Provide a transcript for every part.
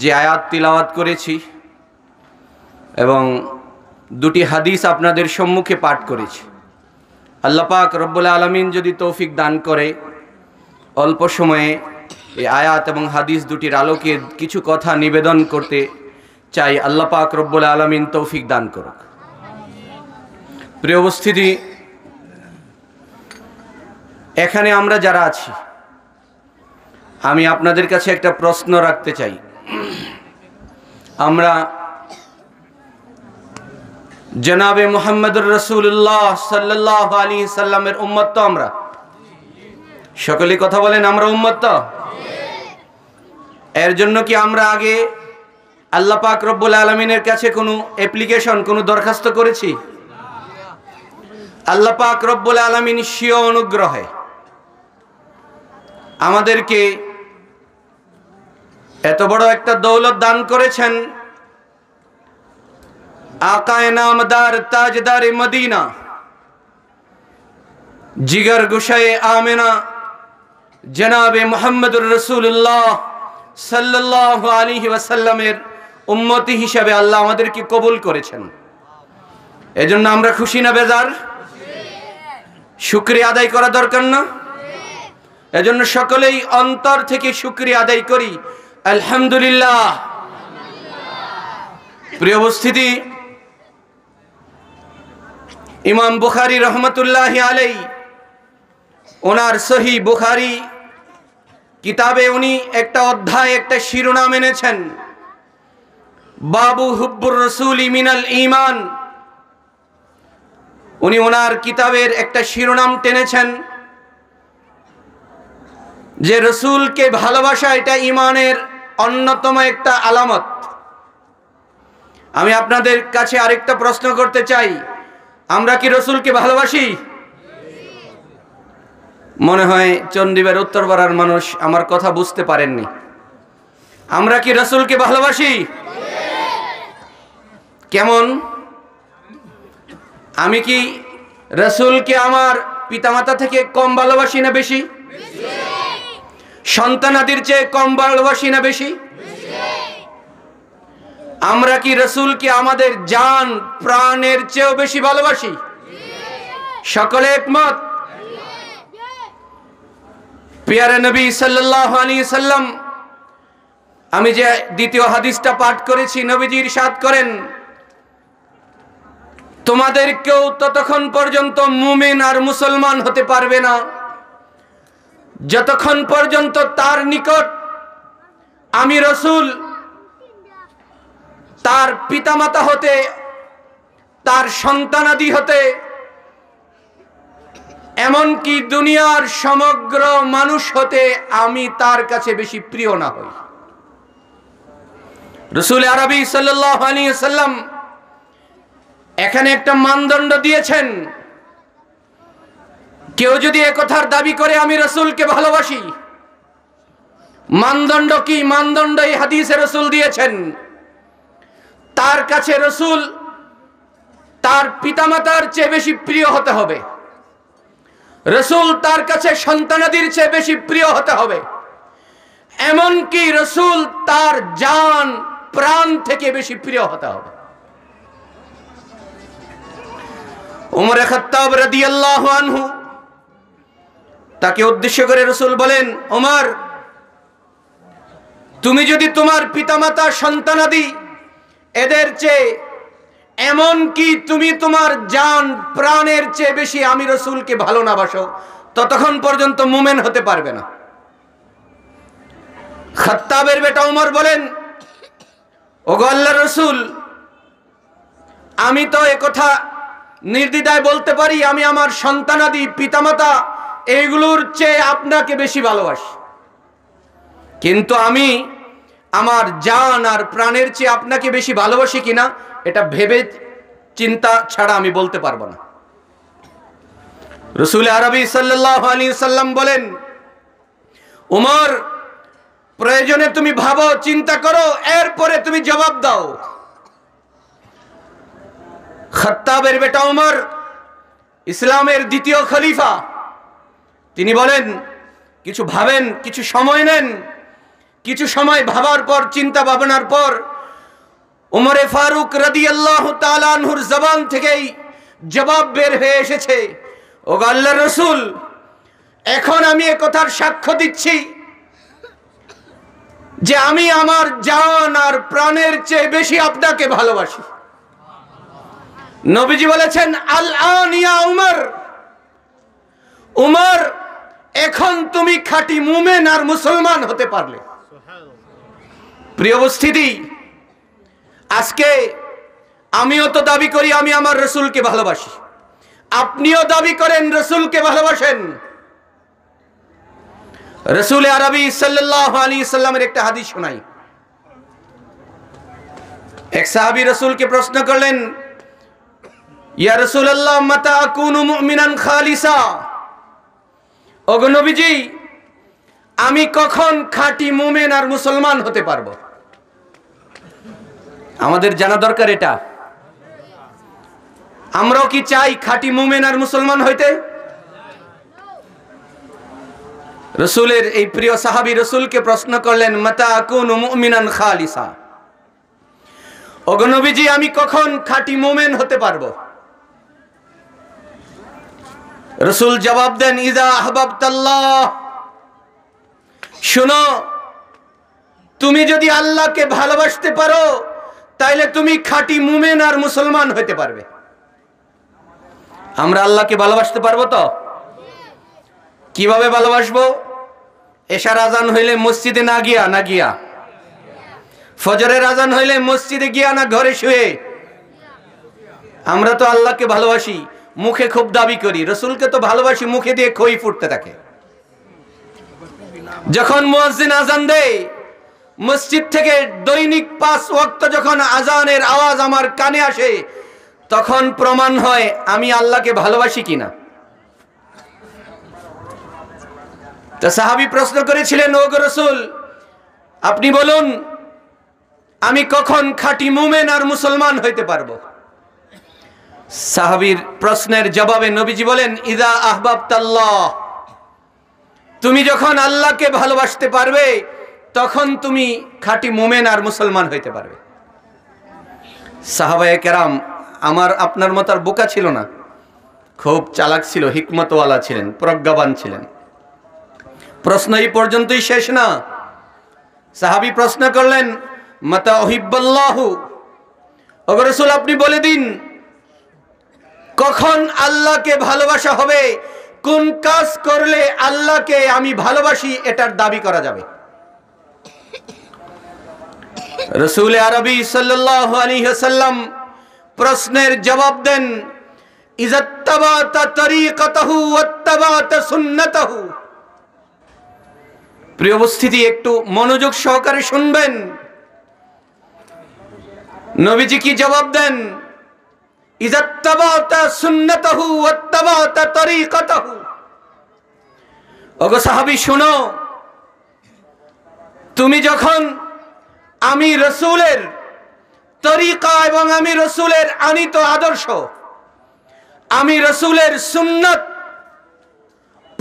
যে আয়াত তিলাওয়াত করেছি এবং দুটি হাদিস আপনাদের সম্মুখে পাঠ করেছি আল্লাপাক রব্বুল আলমিন যদি তৌফিক দান করে অল্প সময়ে এই আয়াত এবং হাদিস দুটির আলোকে কিছু কথা নিবেদন করতে চাই আল্লাপাক রব্বুল আলমিন তৌফিক দান করুক প্রিয় উপস্থিতি এখানে আমরা যারা আছি আমি আপনাদের কাছে একটা প্রশ্ন রাখতে চাই আমরা জনাবে মোহাম্মদুর রসুল্লাহ সাল্লাহ আলী সাল্লামের উম্মত তো আমরা সকলে কথা বলেন আমরা উম্মত এর জন্য কি আমরা আগে আল্লাহ পাক রব্বুল আলমিনের কাছে কোনো অ্যাপ্লিকেশন কোনো দরখাস্ত করেছি আল্লাপাক রব্বুল আলমিন স্বীয় অনুগ্রহে আমাদেরকে এত বড় একটা দৌলত দান করেছেন আকায় নামদার তাজদার মদিনা জিগার গুসাই আমেনা জনাবে মোহাম্মদুর রসুল্লাহ সাল্লাহ আলী ওয়াসাল্লামের উন্মতি হিসাবে আল্লাহ আমাদেরকে কবুল করেছেন এজন্য আমরা খুশি না বেজার শুক্রিয়া আদায় করা দরকার না এজন্য সকলেই অন্তর থেকে শুক্রিয়া আদায় করি আলহামদুলিল্লাহ প্রিয় উপস্থিতি ইমাম বুখারি রহমতুল্লাহ আলাই ওনার সহি বুখারি কিতাবে উনি একটা অধ্যায় একটা শিরোনাম এনেছেন বাবু হুব্বুর রসুল ইমিনাল ইমান উনি ওনার কিতাবের একটা শিরোনাম টেনেছেন যে রসুলকে ভালোবাসা এটা ইমানের অন্যতম একটা আলামত আমি আপনাদের কাছে আরেকটা প্রশ্ন করতে চাই আমরা কি রসুলকে ভালোবাসি মনে হয় উত্তর পাড়ার মানুষ আমার কথা বুঝতে পারেননি আমরা কি রসুলকে ভালোবাসি কেমন আমি কি রসুলকে আমার পিতামাতা থেকে কম ভালোবাসি না বেশি সন্তানাদির চেয়ে কম ভালোবাসি না বেশি আমরা কি রসুলকে আমাদের যান প্রাণের চেয়েও বেশি ভালোবাসি সকলে একমত পিয়ারে নবী সাল্লাহ আলী সাল্লাম আমি যে দ্বিতীয় হাদিসটা পাঠ করেছি নবীজির সাদ করেন তোমাদের কেউ ততক্ষণ পর্যন্ত মুমিন আর মুসলমান হতে পারবে না যতক্ষণ পর্যন্ত তার নিকট আমি রসুল তার পিতামাতা হতে তার সন্তানাদি হতে এমনকি দুনিয়ার সমগ্র মানুষ হতে আমি তার কাছে বেশি প্রিয় না হই রসুল আরবি সাল্লাম এখানে একটা মানদণ্ড দিয়েছেন কেউ যদি একথার দাবি করে আমি রসুলকে ভালোবাসি মানদণ্ড কি মানদণ্ড এই হাদিসে রসুল দিয়েছেন তার কাছে রসুল তার পিতামাতার চেয়ে বেশি প্রিয় হতে হবে রসুল তার কাছে সন্তানাদির চেয়ে বেশি প্রিয় হতে হবে এমনকি রসুল তার জান প্রাণ থেকে বেশি প্রিয় হতে হবে উমরে খত্তাব রাদিয়াল্লাহু আনহু তাকে উদ্দেশ্য করে রসুল বলেন ওমর তুমি যদি তোমার পিতামাতা সন্তানাদি এদের চেয়ে এমন কি তুমি তোমার জান প্রাণের চেয়ে বেশি আমি রসুলকে ভালো না বাসো ততক্ষণ পর্যন্ত মুমেন হতে পারবে না খত্তাবের বেটা উমর বলেন ও গল্লা রসুল আমি তো কথা নির্দ্বিধায় বলতে পারি আমি আমার সন্তানাদি পিতামাতা এইগুলোর চেয়ে আপনাকে বেশি ভালোবাসি কিন্তু আমি আমার জান আর প্রাণের চেয়ে আপনাকে বেশি ভালোবাসি কিনা এটা ভেবে চিন্তা ছাড়া আমি বলতে পারবো না রসুল আরবি সাল্লাম বলেন উমর প্রয়োজনে তুমি ভাবো চিন্তা করো এরপরে তুমি জবাব দাও খত্তাবের বেটা উমর ইসলামের দ্বিতীয় খলিফা তিনি বলেন কিছু ভাবেন কিছু সময় নেন কিছু সময় ভাবার পর চিন্তা ভাবনার পর উমরে ফারুক রাদি আল্লাহ তালানহুর জবান থেকেই জবাব বের হয়ে এসেছে ও গাল্লা রসুল এখন আমি এ কথার সাক্ষ্য দিচ্ছি যে আমি আমার জান আর প্রাণের চেয়ে বেশি আপনাকে ভালোবাসি নবীজি বলেছেন আল আনিয়া উমর উমর এখন তুমি খাঁটি মুমেন আর মুসলমান হতে পারলে প্রিয় উপস্থিতি আজকে আমিও তো দাবি করি আমি আমার রসুলকে ভালোবাসি আপনিও দাবি করেন রসুলকে ভালোবাসেন রসুল আরবি সাল্লাহ আলী সাল্লামের একটা হাদিস শোনাই এক সাহাবি রসুলকে প্রশ্ন করলেন ইয়া রসুল আল্লাহ মাতা কুনু মিনান খালিসা অগনবীজি আমি কখন খাঁটি মুমেন আর মুসলমান হতে পারবো আমাদের জানা দরকার এটা আমরাও কি চাই খাঁটি মুমেন আর মুসলমান হইতে রসুলের এই প্রিয় সাহাবি রসুলকে প্রশ্ন করলেন মাতা কুন মুমিনান খালিসা অগনবীজি আমি কখন খাঁটি মোমেন হতে পারবো রসুল জবাব দেন ইদা আহবাবতাল্লাহ শুনো তুমি যদি আল্লাহকে ভালোবাসতে পারো তাইলে তুমি খাঁটি মুমেন আর মুসলমান হইতে পারবে আমরা আল্লাহকে ভালোবাসতে পারবো তো কিভাবে ভালোবাসবো এশার আজান হইলে মসজিদে না গিয়া না গিয়া ফজরের আজান হইলে মসজিদে গিয়া না ঘরে শুয়ে আমরা তো আল্লাহকে ভালোবাসি মুখে খুব দাবি করি রসুলকে তো ভালোবাসি মুখে দিয়ে খই ফুটতে থাকে যখন মুয়াজিন আজান দেয় মসজিদ থেকে দৈনিক পাঁচ ওয়াক্ত যখন আজানের আওয়াজ আমার কানে আসে তখন প্রমাণ হয় আমি আল্লাহকে ভালোবাসি কিনা তা সাহাবি প্রশ্ন করেছিলেন ওগ রসুল আপনি বলুন আমি কখন খাঁটি মুমেন আর মুসলমান হইতে পারবো সাহাবির প্রশ্নের জবাবে নবীজি বলেন ইদা আহবাব তুমি যখন আল্লাহকে ভালোবাসতে পারবে তখন তুমি খাঁটি মোমেন আর মুসলমান হইতে পারবে সাহাবায় কেরাম আমার আপনার মত আর বোকা ছিল না খুব চালাক ছিল হিকমতওয়ালা ছিলেন প্রজ্ঞাবান ছিলেন প্রশ্ন এই পর্যন্তই শেষ না সাহাবি প্রশ্ন করলেন মাতা অহিবাল্লাহ অগরসুল আপনি বলে দিন কখন আল্লাহকে ভালোবাসা হবে কোন কাজ করলে আল্লাহকে আমি ভালোবাসি এটার দাবি করা যাবে রসুল আরবি সাল্লাহ আলী সাল্লাম প্রশ্নের জবাব দেন প্রিয় একটু মনোযোগ সহকারে শুনবেন নবীজি কি জবাব দেন তুমি যখন আমি রসুলের তরিকা এবং আমি রসুলের আনিত আদর্শ আমি রসুলের সুন্নত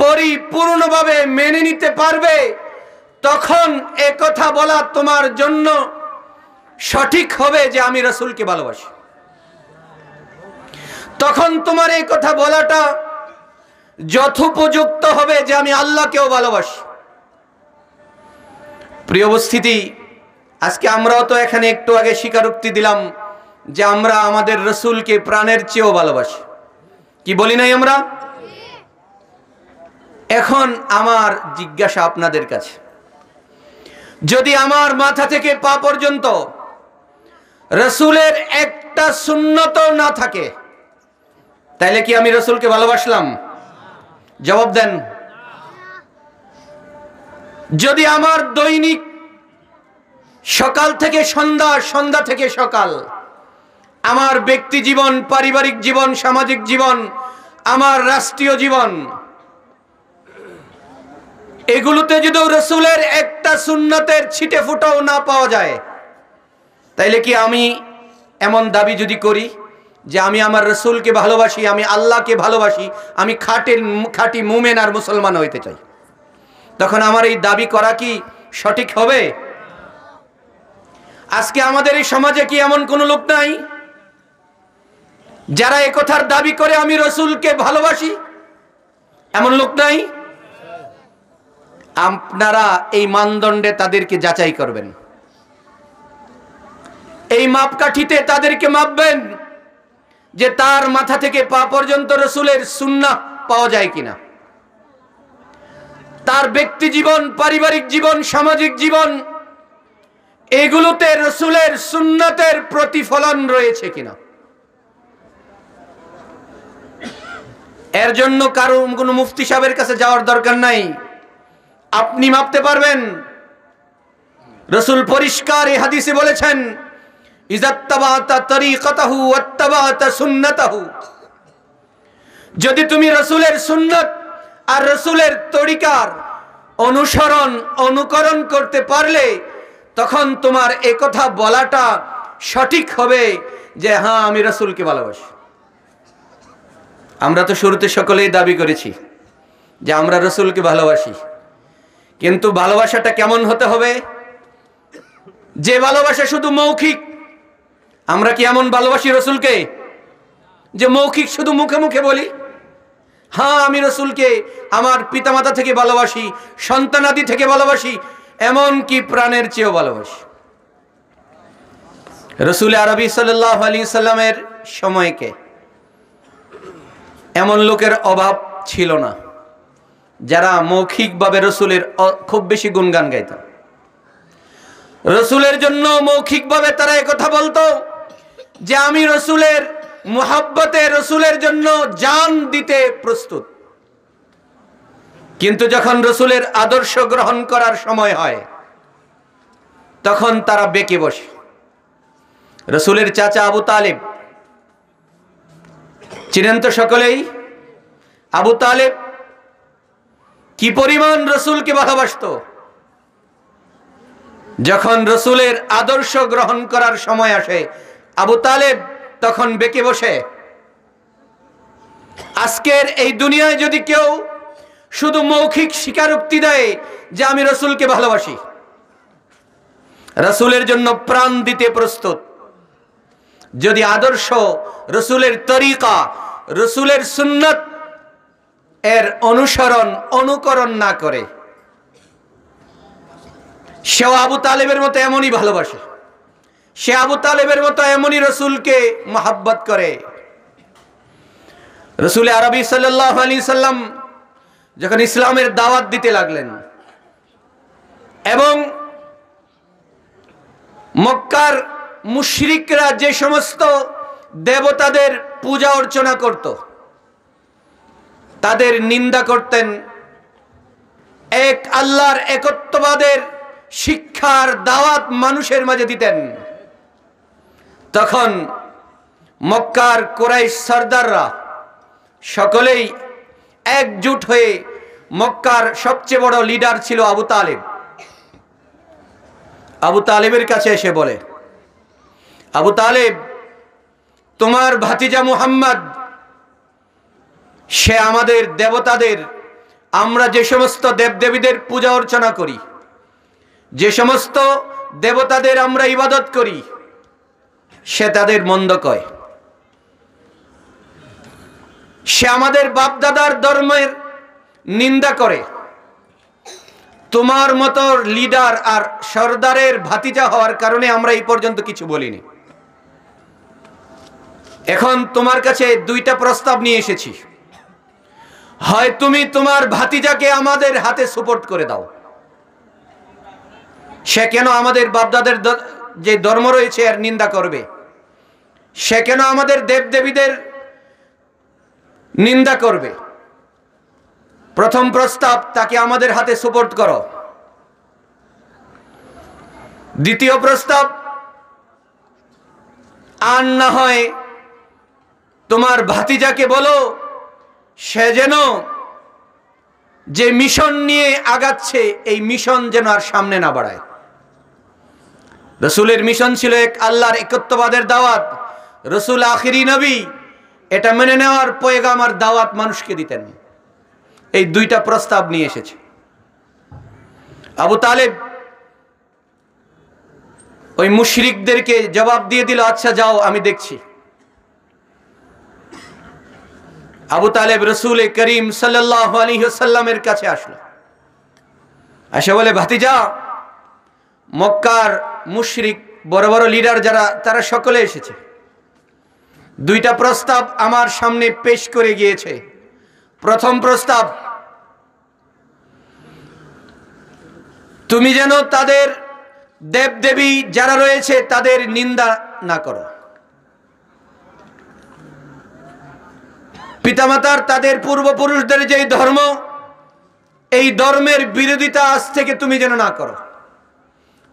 পরিপূর্ণভাবে মেনে নিতে পারবে তখন এ কথা বলা তোমার জন্য সঠিক হবে যে আমি রসুলকে ভালোবাসি তখন তোমার এই কথা বলাটা যথোপযুক্ত হবে যে আমি আল্লাহকেও ভালোবাসি প্রিয় উপস্থিতি আজকে আমরাও তো এখানে একটু আগে স্বীকারোক্তি দিলাম যে আমরা আমাদের রসুলকে প্রাণের চেয়েও ভালোবাসি কি বলি নাই আমরা এখন আমার জিজ্ঞাসা আপনাদের কাছে যদি আমার মাথা থেকে পা পর্যন্ত রসুলের একটা শূন্যত না থাকে তাইলে কি আমি রসুলকে ভালোবাসলাম জবাব দেন যদি আমার দৈনিক সকাল থেকে সন্ধ্যা সন্ধ্যা থেকে সকাল আমার ব্যক্তি জীবন পারিবারিক জীবন সামাজিক জীবন আমার রাষ্ট্রীয় জীবন এগুলোতে যদি রসুলের একটা সুন্নতের ছিটে ফুটাও না পাওয়া যায় তাইলে কি আমি এমন দাবি যদি করি যে আমি আমার রসুলকে ভালোবাসি আমি আল্লাহকে ভালোবাসি আমি খাটের খাটি মুমেন আর মুসলমান হইতে চাই তখন আমার এই দাবি করা কি সঠিক হবে আজকে আমাদের এই সমাজে কি এমন কোনো লোক নাই যারা একথার দাবি করে আমি রসুলকে ভালোবাসি এমন লোক নাই আপনারা এই মানদণ্ডে তাদেরকে যাচাই করবেন এই মাপকাঠিতে তাদেরকে মাপবেন যে তার মাথা থেকে পা পর্যন্ত রসুলের সুন্না পাওয়া যায় কিনা তার ব্যক্তি জীবন পারিবারিক জীবন সামাজিক জীবন এগুলোতে রসুলের সুন্নতের প্রতিফলন রয়েছে কিনা এর জন্য কারো কোনো মুফতি সাহেবের কাছে যাওয়ার দরকার নাই আপনি মাপতে পারবেন রসুল পরিষ্কার এ হাদিসে বলেছেন যদি তুমি রসুলের সুন্নত আর রসুলের তরিকার অনুসরণ অনুকরণ করতে পারলে তখন তোমার কথা বলাটা সঠিক হবে যে হ্যাঁ আমি রসুলকে ভালোবাসি আমরা তো শুরুতে সকলেই দাবি করেছি যে আমরা রসুলকে ভালোবাসি কিন্তু ভালোবাসাটা কেমন হতে হবে যে ভালোবাসা শুধু মৌখিক আমরা কি এমন ভালোবাসি রসুলকে যে মৌখিক শুধু মুখে মুখে বলি হ্যাঁ আমি রসুলকে আমার পিতামাতা থেকে ভালোবাসি সন্তানাদি থেকে ভালোবাসি এমন কি প্রাণের চেয়েও ভালোবাসি রসুল আরবি সাল্লাহ আলী সাল্লামের সময়কে এমন লোকের অভাব ছিল না যারা মৌখিকভাবে রসুলের খুব বেশি গুণগান গাইত রসুলের জন্য মৌখিকভাবে তারা কথা বলতো যে আমি রসুলের মোহাব্বতে রসুলের জন্য জান দিতে প্রস্তুত কিন্তু যখন রসুলের আদর্শ গ্রহণ করার সময় হয় তখন তারা বেঁকে বসে রসুলের চাচা আবু তালেব চিনেন তো সকলেই আবু তালেব কি পরিমাণ রসুলকে ভালোবাসত যখন রসুলের আদর্শ গ্রহণ করার সময় আসে আবু তালেব তখন বেঁকে বসে আজকের এই দুনিয়ায় যদি কেউ শুধু মৌখিক স্বীকারোক্তি দেয় যে আমি রসুলকে ভালোবাসি রসুলের জন্য প্রাণ দিতে প্রস্তুত যদি আদর্শ রসুলের তরিকা রসুলের সুন্নত এর অনুসরণ অনুকরণ না করে সেও আবু তালেবের মতো এমনই ভালোবাসে সে আবু তালেবের মতো এমনই রসুলকে মহাব্বত করে রসুল আরবি সাল্লাহ সাল্লাম যখন ইসলামের দাওয়াত দিতে লাগলেন এবং মক্কার মুশরিকরা যে সমস্ত দেবতাদের পূজা অর্চনা করত তাদের নিন্দা করতেন এক আল্লাহর একত্ববাদের শিক্ষার দাওয়াত মানুষের মাঝে দিতেন তখন মক্কার কোরাইশ সর্দাররা সকলেই একজুট হয়ে মক্কার সবচেয়ে বড় লিডার ছিল আবু তালেব আবু তালেবের কাছে এসে বলে আবু তালেব তোমার ভাতিজা মুহাম্মদ সে আমাদের দেবতাদের আমরা যে সমস্ত দেবদেবীদের পূজা অর্চনা করি যে সমস্ত দেবতাদের আমরা ইবাদত করি সে তাদের মন্দ কয় সে আমাদের বাপদাদার ধর্মের নিন্দা করে তোমার মতো লিডার আর সর্দারের ভাতিজা হওয়ার কারণে আমরা এই পর্যন্ত কিছু বলিনি এখন তোমার কাছে দুইটা প্রস্তাব নিয়ে এসেছি হয় তুমি তোমার ভাতিজাকে আমাদের হাতে সুপোর্ট করে দাও সে কেন আমাদের বাপদাদের যে ধর্ম রয়েছে আর নিন্দা করবে সে কেন আমাদের দেবদেবীদের নিন্দা করবে প্রথম প্রস্তাব তাকে আমাদের হাতে সুপোর্ট করো দ্বিতীয় প্রস্তাব আর না হয় তোমার ভাতিজাকে বলো সে যেন যে মিশন নিয়ে আগাচ্ছে এই মিশন যেন আর সামনে না বাড়ায় রসুলের মিশন ছিল এক আল্লাহর একত্ববাদের দাওয়াত রসুল আখিরি নবী এটা মেনে নেওয়ার পয়গাম আর দাওয়াত মানুষকে দিতেন এই দুইটা প্রস্তাব নিয়ে এসেছে আবু তালেব ওই মুশরিকদেরকে জবাব দিয়ে দিল আচ্ছা যাও আমি দেখছি আবু তালেব রসুল করিম সাল্লামের কাছে আসলো আসে বলে ভাতিজা মক্কার মুশরিক বড় বড় লিডার যারা তারা সকলে এসেছে দুইটা প্রস্তাব আমার সামনে পেশ করে গিয়েছে প্রথম প্রস্তাব তুমি যেন তাদের দেবদেবী যারা রয়েছে তাদের নিন্দা না করো পিতামাতার তাদের পূর্বপুরুষদের যেই ধর্ম এই ধর্মের বিরোধিতা আজ থেকে তুমি যেন না করো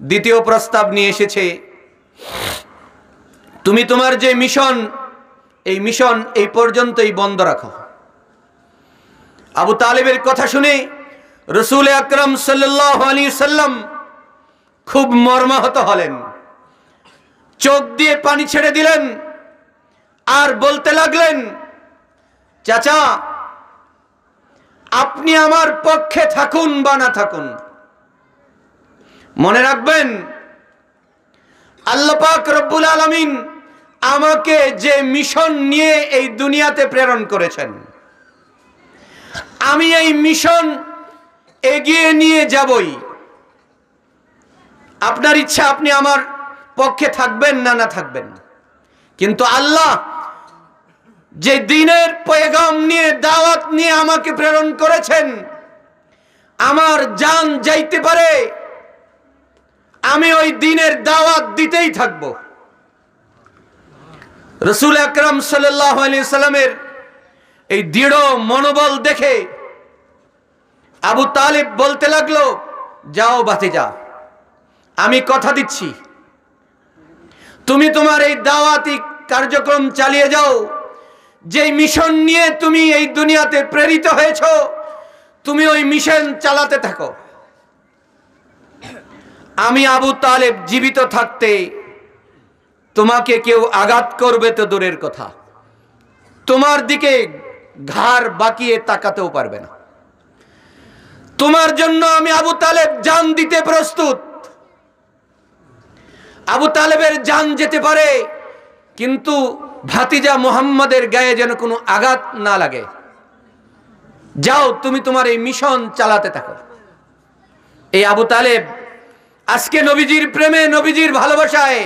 দ্বিতীয় প্রস্তাব নিয়ে এসেছে তুমি তোমার যে মিশন এই মিশন এই পর্যন্তই বন্ধ রাখো আবু তালেবের কথা শুনে রসুল আকরম সাল্লি সাল্লাম খুব মর্মাহত হলেন চোখ দিয়ে পানি ছেড়ে দিলেন আর বলতে লাগলেন চাচা আপনি আমার পক্ষে থাকুন বা না থাকুন মনে রাখবেন আল্লাপাক রব্বুল আলমিন আমাকে যে মিশন নিয়ে এই দুনিয়াতে প্রেরণ করেছেন আমি এই মিশন এগিয়ে নিয়ে যাবই আপনার ইচ্ছা আপনি আমার পক্ষে থাকবেন না না থাকবেন কিন্তু আল্লাহ যে দিনের পেগাম নিয়ে দাওয়াত নিয়ে আমাকে প্রেরণ করেছেন আমার যান যাইতে পারে আমি ওই দিনের দাওয়াত দিতেই থাকবো রসুল আকরম সাল্লাহ সাল্লামের এই দৃঢ় মনোবল দেখে আবু তালিব বলতে লাগলো যাও বাতে যা আমি কথা দিচ্ছি তুমি তোমার এই দাওয়াতি কার্যক্রম চালিয়ে যাও যেই মিশন নিয়ে তুমি এই দুনিয়াতে প্রেরিত হয়েছ তুমি ওই মিশন চালাতে থাকো আমি আবু তালেব জীবিত থাকতে তোমাকে কেউ আঘাত করবে তো দূরের কথা তোমার দিকে ঘাড় বাকিয়ে তাকাতেও পারবে না তোমার জন্য আমি আবু তালেব জান দিতে প্রস্তুত আবু তালেবের জান যেতে পারে কিন্তু ভাতিজা মোহাম্মদের গায়ে যেন কোনো আঘাত না লাগে যাও তুমি তোমার এই মিশন চালাতে থাকো এই আবু তালেব আজকে নবীজির প্রেমে নবীজির ভালোবাসায়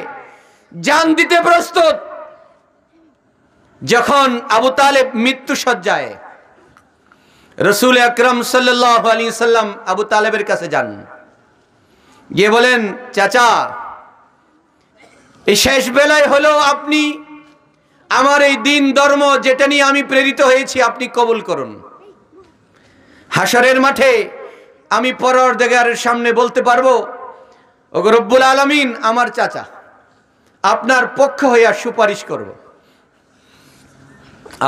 জান দিতে প্রস্তুত যখন আবু তালেব মৃত্যু সজ্জায় রসুল আকরম সাল্লাম আবু তালেবের কাছে যান গিয়ে বলেন চাচা এই শেষ বেলায় হলো আপনি আমার এই দিন ধর্ম যেটা নিয়ে আমি প্রেরিত হয়েছি আপনি কবুল করুন হাসরের মাঠে আমি পরর দেগারের সামনে বলতে পারবো ওগরব্বুল রব্বুল আলমিন আমার চাচা আপনার পক্ষ হইয়া সুপারিশ করব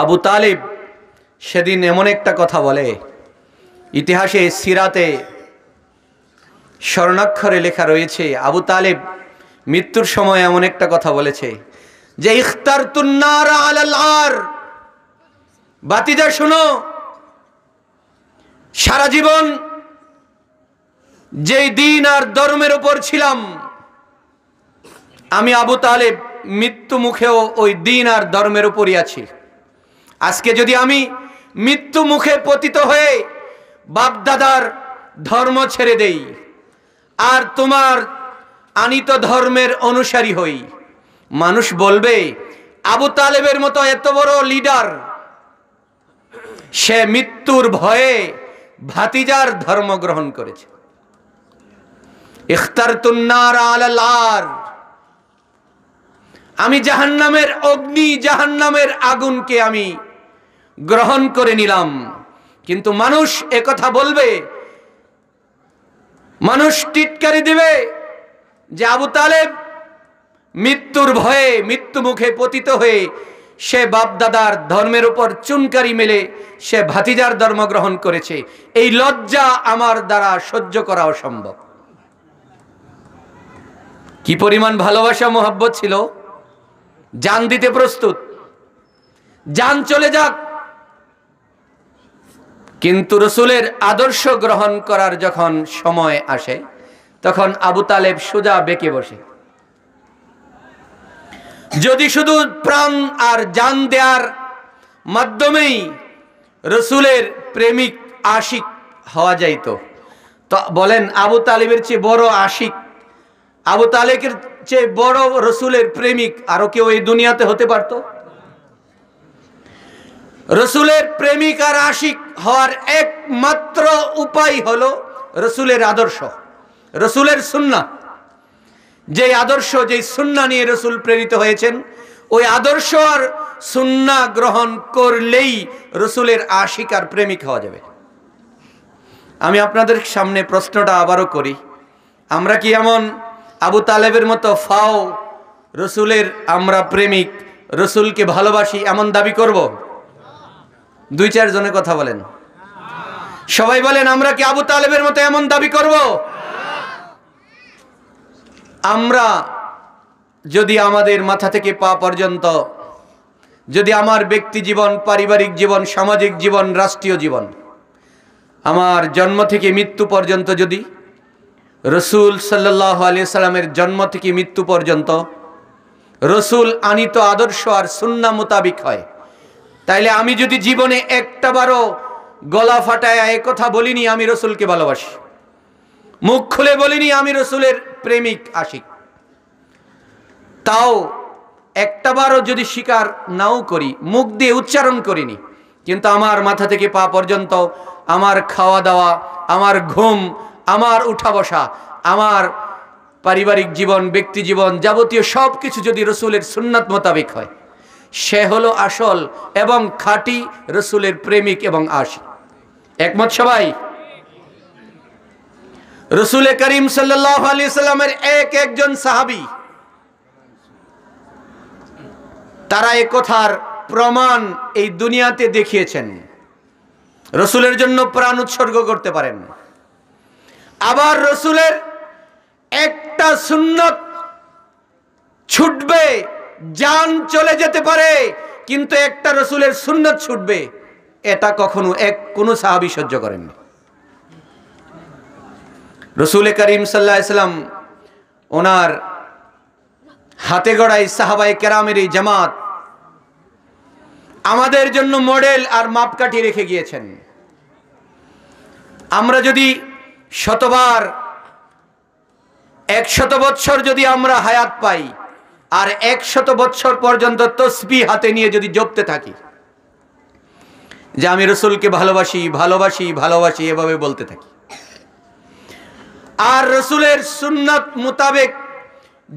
আবু তালিব সেদিন এমন একটা কথা বলে ইতিহাসে সিরাতে স্বর্ণাক্ষরে লেখা রয়েছে আবু তালেব মৃত্যুর সময় এমন একটা কথা বলেছে যে ইখতার তুন্নার আলাল আর বাতিদা শোনো সারা জীবন যেই দিন আর ধর্মের ওপর ছিলাম আমি আবু তালেব মৃত্যু মুখেও ওই দিন আর ধর্মের উপরই আছি আজকে যদি আমি মৃত্যু মুখে পতিত হয়ে বাপদাদার ধর্ম ছেড়ে দেই আর তোমার আনিত ধর্মের অনুসারী হই মানুষ বলবে আবু তালেবের মতো এত বড় লিডার সে মৃত্যুর ভয়ে ভাতিজার ধর্ম গ্রহণ করেছে ইখতার তুন্নার আলালার আমি জাহান্নামের অগ্নি জাহান্নামের আগুনকে আমি গ্রহণ করে নিলাম কিন্তু মানুষ কথা বলবে মানুষ টিটকারি দিবে যে আবু তালেব মৃত্যুর ভয়ে মৃত্যু মুখে পতিত হয়ে সে বাপদাদার ধর্মের উপর চুনকারি মেলে সে ভাতিজার ধর্ম গ্রহণ করেছে এই লজ্জা আমার দ্বারা সহ্য করা অসম্ভব কি পরিমাণ ভালোবাসা মোহাব্বত ছিল যান দিতে প্রস্তুত যান চলে যাক কিন্তু রসুলের আদর্শ গ্রহণ করার যখন সময় আসে তখন আবু তালেব সোজা বেঁকে বসে যদি শুধু প্রাণ আর যান দেওয়ার মাধ্যমেই রসুলের প্রেমিক আশিক হওয়া যাইত তো বলেন আবু তালেবের চেয়ে বড় আশিক আবু তালেকের চেয়ে বড় রসুলের প্রেমিক আরো কেউ এই দুনিয়াতে হতে পারত রসুলের প্রেমিক আর আশিক হওয়ার একমাত্র উপায় হলো রসুলের আদর্শ রসুলের সুন্না যে আদর্শ যে সুন্না নিয়ে রসুল প্রেরিত হয়েছেন ওই আদর্শ আর সুন্না গ্রহণ করলেই রসুলের আশিক আর প্রেমিক হওয়া যাবে আমি আপনাদের সামনে প্রশ্নটা আবারও করি আমরা কি এমন আবু তালেবের মতো ফাও রসুলের আমরা প্রেমিক রসুলকে ভালোবাসি এমন দাবি করব দুই চারজনে কথা বলেন সবাই বলেন আমরা কি আবু তালেবের মতো এমন দাবি করব আমরা যদি আমাদের মাথা থেকে পা পর্যন্ত যদি আমার ব্যক্তি জীবন পারিবারিক জীবন সামাজিক জীবন রাষ্ট্রীয় জীবন আমার জন্ম থেকে মৃত্যু পর্যন্ত যদি রসুল সাল্লাহ আলি সাল্লামের জন্ম থেকে মৃত্যু পর্যন্ত রসুল আনিত আদর্শ আর সুন্না মোতাবিক হয় তাইলে আমি যদি জীবনে একটাবারও গলা ফাটায় এ কথা বলিনি আমি রসুলকে ভালোবাসি মুখ খুলে বলিনি আমি রসুলের প্রেমিক আশিক তাও একটাবারও যদি স্বীকার নাও করি মুখ দিয়ে উচ্চারণ করিনি কিন্তু আমার মাথা থেকে পা পর্যন্ত আমার খাওয়া দাওয়া আমার ঘুম আমার উঠা বসা আমার পারিবারিক জীবন ব্যক্তি জীবন যাবতীয় সব কিছু যদি রসুলের সুন্নাত মোতাবেক হয় সে হলো আসল এবং খাঁটি রসুলের প্রেমিক এবং আশি একমত সবাই রসুলে করিম সাল্লাহ সাল্লামের এক একজন সাহাবি তারা এ কথার প্রমাণ এই দুনিয়াতে দেখিয়েছেন রসুলের জন্য প্রাণ উৎসর্গ করতে পারেন আবার রসুলের একটা সুন্নত ছুটবে যান চলে যেতে পারে কিন্তু একটা রসুলের সুন্নত ছুটবে এটা কখনো এক কোনো সাহাবি সহ্য করেননি রসুল করিম সাল্লাহ ইসলাম ওনার হাতে গড়াই সাহাবাই কেরামের এই জামাত আমাদের জন্য মডেল আর মাপকাঠি রেখে গিয়েছেন আমরা যদি শতবার একশত বৎসর যদি আমরা হায়াত পাই আর একশত বৎসর পর্যন্ত তসবি হাতে নিয়ে যদি জপতে থাকি যে আমি রসুলকে ভালোবাসি ভালোবাসি ভালোবাসি এভাবে বলতে থাকি আর রসুলের সুন্নাত মোতাবেক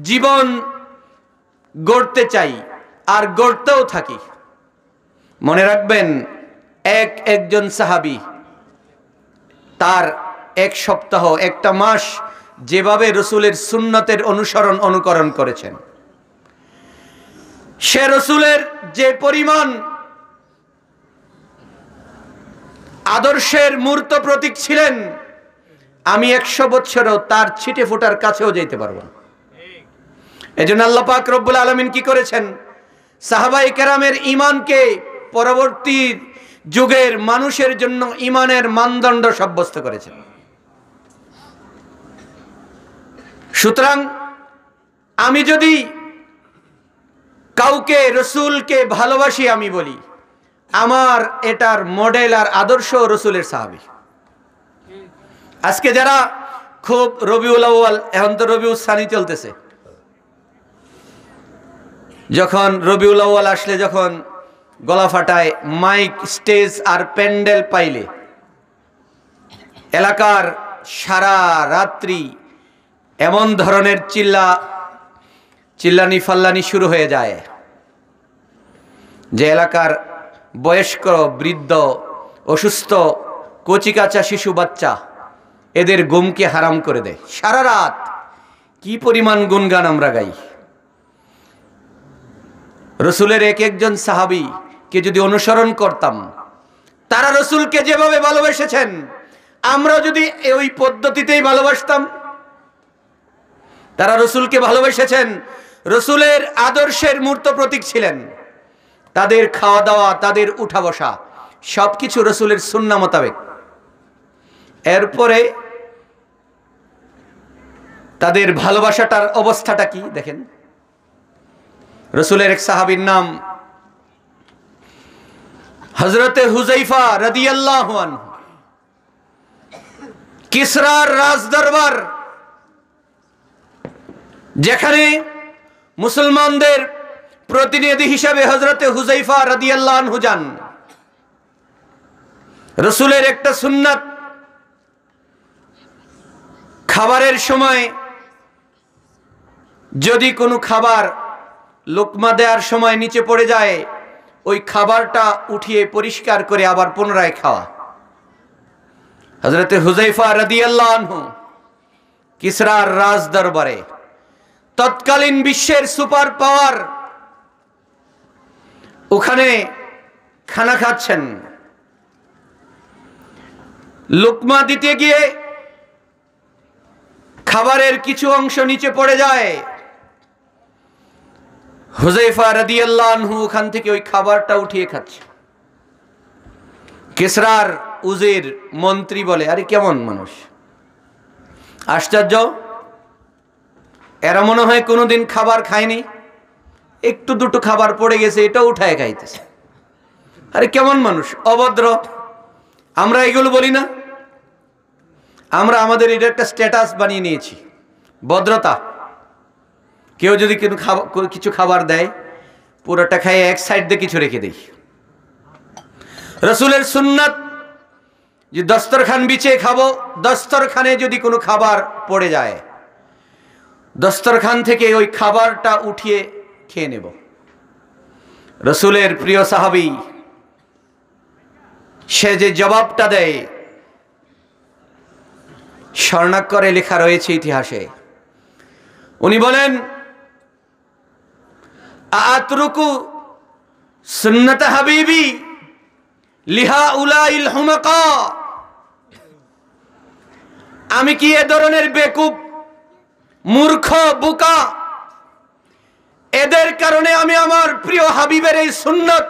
জীবন গড়তে চাই আর গড়তেও থাকি মনে রাখবেন এক একজন সাহাবি তার এক সপ্তাহ একটা মাস যেভাবে রসুলের সুন্নতের অনুসরণ অনুকরণ করেছেন সে রসুলের যে পরিমাণ আদর্শের মূর্ত প্রতীক ছিলেন আমি একশো বছরও তার ছিটে ফোটার কাছেও যেতে পারব না এই জন্য আল্লাপাক রব্বুল আলমিন কি করেছেন সাহাবাই কেরামের ইমানকে পরবর্তী যুগের মানুষের জন্য ইমানের মানদণ্ড সাব্যস্ত করেছেন সুতরাং আমি যদি কাউকে রসুলকে ভালোবাসি আমি বলি আমার এটার মডেল আর আদর্শ রসুলের সাহাবি আজকে যারা খুব রবিউল আউ্য়াল এখন তো রবিউল সানি চলতেছে যখন রবিউল আউ্য়াল আসলে যখন গলা ফাটায় মাইক স্টেজ আর প্যান্ডেল পাইলে এলাকার সারা রাত্রি এমন ধরনের চিল্লা চিল্লানি ফাল্লানি শুরু হয়ে যায় যে এলাকার বয়স্ক বৃদ্ধ অসুস্থ কচিকাচা শিশু বাচ্চা এদের গুমকে হারাম করে দেয় সারা রাত কি পরিমাণ গুনগান আমরা গাই রসুলের এক একজন সাহাবি কে যদি অনুসরণ করতাম তারা রসুলকে যেভাবে ভালোবেসেছেন আমরা যদি ওই পদ্ধতিতেই ভালোবাসতাম তারা রসুলকে ভালোবেসেছেন রসুলের আদর্শের মূর্ত প্রতীক ছিলেন তাদের খাওয়া দাওয়া তাদের উঠা বসা সব কিছু রসুলের সুন্না মোতাবেক এরপরে তাদের ভালোবাসাটার অবস্থাটা কি দেখেন রসুলের এক সাহাবির নাম হজরতে হুজাইফা রদিয়াল্লাহ কিসরার রাজ দরবার যেখানে মুসলমানদের প্রতিনিধি হিসাবে হজরতে হুজাইফা রাদিয়াল্লাহ যান রসুলের একটা সুন্নাত খাবারের সময় যদি কোনো খাবার লোকমা দেওয়ার সময় নিচে পড়ে যায় ওই খাবারটা উঠিয়ে পরিষ্কার করে আবার পুনরায় খাওয়া হজরতে হুজাইফা রাদিয়াল্লাহ আনহু কিসরার রাজ দরবারে তৎকালীন বিশ্বের সুপার পাওয়ার ওখানে খানা খাচ্ছেন লোকমা দিতে গিয়ে খাবারের কিছু অংশ নিচে পড়ে যায় হুজাইফা রাদিয়াল্লাহু ওখান থেকে ওই খাবারটা উঠিয়ে খাচ্ছে কেসরার উজের মন্ত্রী বলে আরে কেমন মানুষ আশ্চর্য এরা মনে হয় কোনোদিন খাবার খায়নি একটু দুটো খাবার পড়ে গেছে এটা উঠায় খাইতেছে আরে কেমন মানুষ অভদ্র আমরা এগুলো বলি না আমরা আমাদের এটা একটা স্ট্যাটাস বানিয়ে নিয়েছি ভদ্রতা কেউ যদি কিন্তু খাবার কিছু খাবার দেয় পুরোটা খাইয়ে এক সাইড দিয়ে কিছু রেখে দেই রসুলের সুন্নাত যে দস্তরখান বিচে খাবো দস্তরখানে যদি কোনো খাবার পড়ে যায় দস্তরখান থেকে ওই খাবারটা উঠিয়ে খেয়ে নেব রসুলের প্রিয় সাহাবি সে যে জবাবটা দেয় স্বর্ণাক্ষরে লেখা রয়েছে ইতিহাসে উনি বলেন আতরুকু সুন্নত হাবিবি লিহা উলাইল হুমকা আমি কি এ ধরনের বেকুব মূর্খ বোকা এদের কারণে আমি আমার প্রিয় হাবিবের এই সুন্নত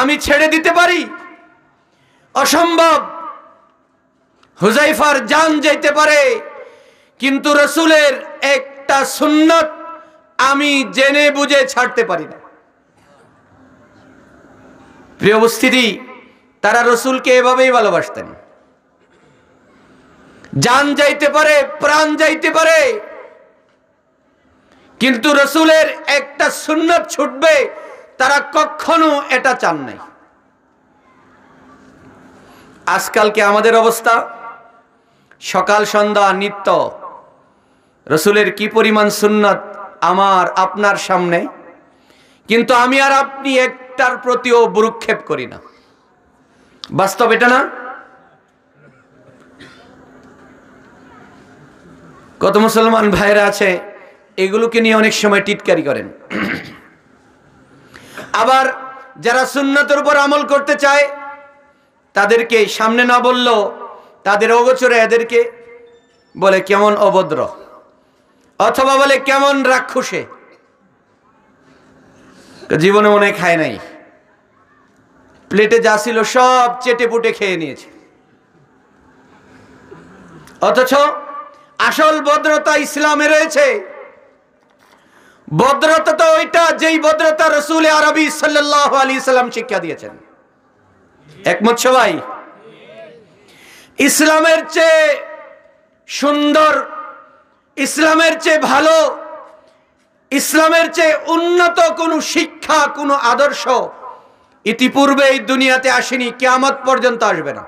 আমি ছেড়ে দিতে পারি অসম্ভব হুজাইফার জান যেতে পারে কিন্তু রসুলের একটা সুন্নত আমি জেনে বুঝে ছাড়তে পারি না প্রিয় উপস্থিতি তারা রসুলকে এভাবেই ভালোবাসতেন যান যাইতে পারে প্রাণ যাইতে পারে কিন্তু রসুলের একটা সুন্নত ছুটবে তারা কখনো এটা চান নাই আজকালকে আমাদের অবস্থা সকাল সন্ধ্যা নিত্য রসুলের কি পরিমাণ সুন্নত আমার আপনার সামনে কিন্তু আমি আর আপনি একটার প্রতিও বুরুক্ষেপ করি না বাস্তব এটা না কত মুসলমান ভাইরা আছে এগুলোকে নিয়ে অনেক সময় টিটকারি করেন আবার যারা সুন্নতের উপর আমল করতে চায় তাদেরকে সামনে না বললেও তাদের অগোচরে এদেরকে বলে কেমন অভদ্র অথবা বলে কেমন রাক্ষসে জীবনে মনে খায় নাই প্লেটে যা ছিল সব চেটে পুটে খেয়ে নিয়েছে অথচ আসল ভদ্রতা ইসলামে রয়েছে ভদ্রতা তো ওইটা যেই ভদ্রতা রসুল আরবি সাল্লাম শিক্ষা দিয়েছেন একমত সবাই ইসলামের চেয়ে সুন্দর ইসলামের চেয়ে ভালো ইসলামের চেয়ে উন্নত কোনো শিক্ষা কোনো আদর্শ ইতিপূর্বে এই দুনিয়াতে আসেনি কেয়ামত পর্যন্ত আসবে না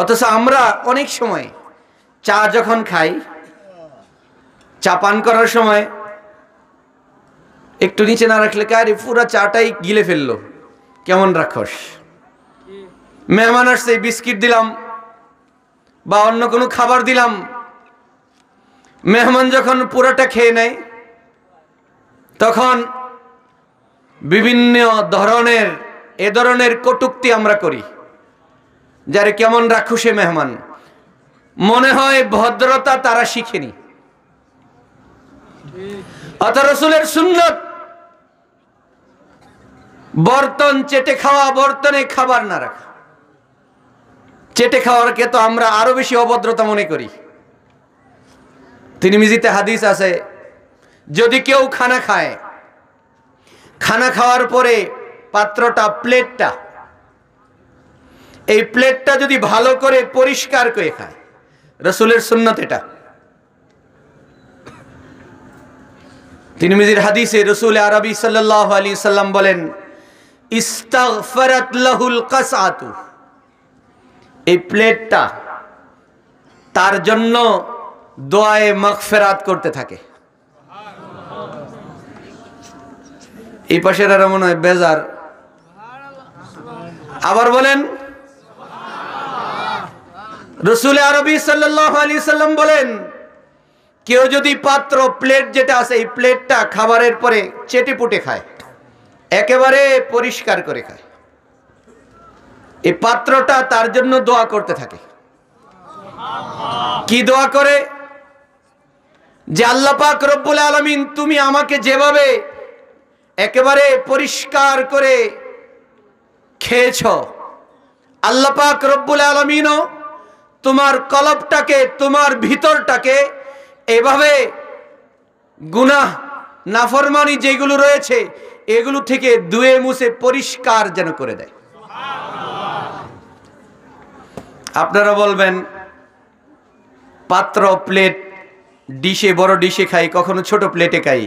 অথচ আমরা অনেক সময় চা যখন খাই চাপান করার সময় একটু নিচে না রাখলে কারে পুরা চাটাই গিলে ফেললো কেমন রাক্ষস মেহমান আসছে বিস্কিট দিলাম বা অন্য কোনো খাবার দিলাম মেহমান যখন পুরোটা খেয়ে নেয় তখন বিভিন্ন ধরনের এ ধরনের কটুক্তি আমরা করি যারে কেমন রাক্ষসে মেহমান মনে হয় ভদ্রতা তারা শিখেনি রসুলের সুন্নত বর্তন চেটে খাওয়া বর্তনে খাবার না রাখা চেটে খাওয়ারকে তো আমরা আরো বেশি অভদ্রতা মনে করি তিনি মিজিতে হাদিস আছে যদি কেউ খানা খায় খানা খাওয়ার পরে পাত্রটা প্লেটটা এই প্লেটটা যদি ভালো করে পরিষ্কার করে খায় রসুলের সুন্নত এটা তিনমিজির হাদিসে রসুল আরবি সাল্লাহ আলী সাল্লাম বলেন ইস্তাগফারাত কাসাতু এই প্লেটটা তার জন্য দোয়ায়ে ফেরাত করতে থাকে এই পাশের আর মনে হয় বেজার আবার বলেন রসুল আরবি সাল্লাহ আলী সাল্লাম বলেন কেউ যদি পাত্র প্লেট যেটা আছে এই প্লেটটা খাবারের পরে চেটে পুটে খায় একেবারে পরিষ্কার করে খায় এই পাত্রটা তার জন্য দোয়া করতে থাকে কি দোয়া করে যে আল্লাপাক রব্বুল আলমিন তুমি আমাকে যেভাবে একেবারে পরিষ্কার করে খেয়েছ আল্লাপাক রব্বুল আলমিনও তোমার কলপটাকে তোমার ভিতরটাকে এভাবে গুনাহ নাফরমানি যেগুলো রয়েছে এগুলো থেকে দুয়ে মুছে পরিষ্কার যেন করে দেয় আপনারা বলবেন পাত্র প্লেট ডিশে বড় ডিশে খাই কখনো ছোট প্লেটে খাই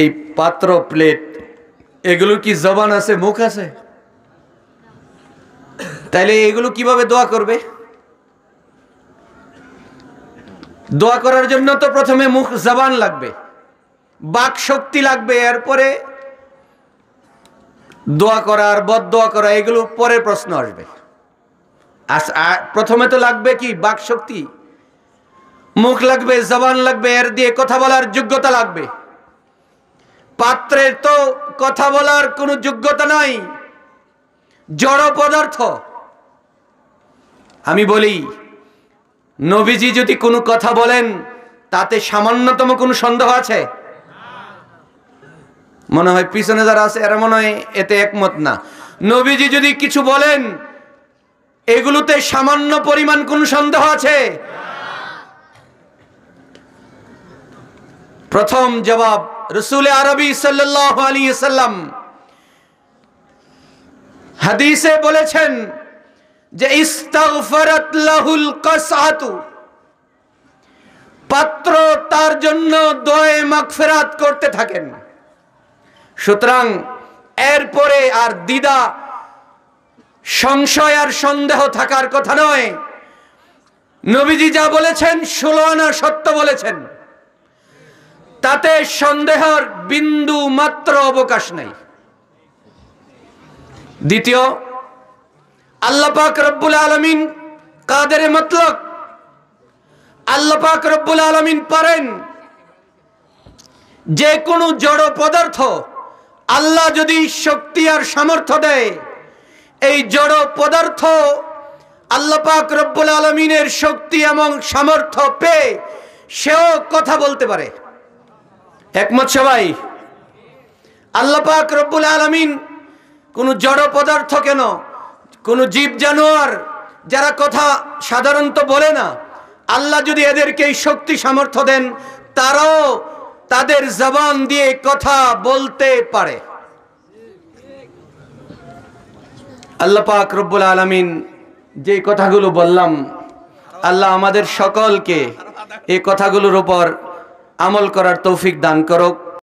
এই পাত্র প্লেট এগুলো কি জবান আছে মুখ আছে তাইলে এগুলো কিভাবে দোয়া করবে দোয়া করার জন্য তো প্রথমে মুখ জবান লাগবে বাক শক্তি লাগবে এরপরে দোয়া করার বদ দোয়া করা এগুলো পরে প্রশ্ন আসবে প্রথমে তো লাগবে কি বাক শক্তি মুখ লাগবে জবান লাগবে এর দিয়ে কথা বলার যোগ্যতা লাগবে পাত্রের তো কথা বলার কোনো যোগ্যতা নাই জড় পদার্থ আমি বলি নবীজি যদি কোনো কথা বলেন তাতে সামান্যতম কোনো সন্দেহ আছে মনে হয় পিছনে যারা আছে এরা মনে হয় এতে একমত না নবীজি যদি কিছু বলেন এগুলোতে সামান্য পরিমাণ কোনো সন্দেহ আছে প্রথম জবাব রসুল আরবি সাল্লাহ আলী সাল্লাম হাদিসে বলেছেন যে ইস্তাগফারাত লাহুল কাসাতু পাত্র তার জন্য দয়ে মাগফিরাত করতে থাকেন সুতরাং এরপরে আর দিদা সংশয় আর সন্দেহ থাকার কথা নয় নবীজি যা বলেছেন ষোলো আনা সত্য বলেছেন তাতে সন্দেহর বিন্দু মাত্র অবকাশ নেই দ্বিতীয় আল্লাহ পাক রব্বুল আলমিন কাদের মতলক আল্লাহ পাক রব্বুল আলমিন পারেন যে কোনো জড় পদার্থ আল্লাহ যদি শক্তি আর সামর্থ্য দেয় এই জড় পদার্থ আল্লাহ পাক রব্বুল আলমিনের শক্তি এবং সামর্থ্য পেয়ে সেও কথা বলতে পারে একমত সবাই আল্লাহ পাক রব্বুল আলমিন কোনো জড় পদার্থ কেন কোনো জীব জানোয়ার যারা কথা সাধারণত বলে না আল্লাহ যদি এদেরকে এই শক্তি সামর্থ্য দেন তারাও তাদের জবান দিয়ে কথা বলতে পারে আল্লাহ পাক রব্বুল আলমিন যে কথাগুলো বললাম আল্লাহ আমাদের সকলকে এই কথাগুলোর উপর আমল করার তৌফিক দান করুক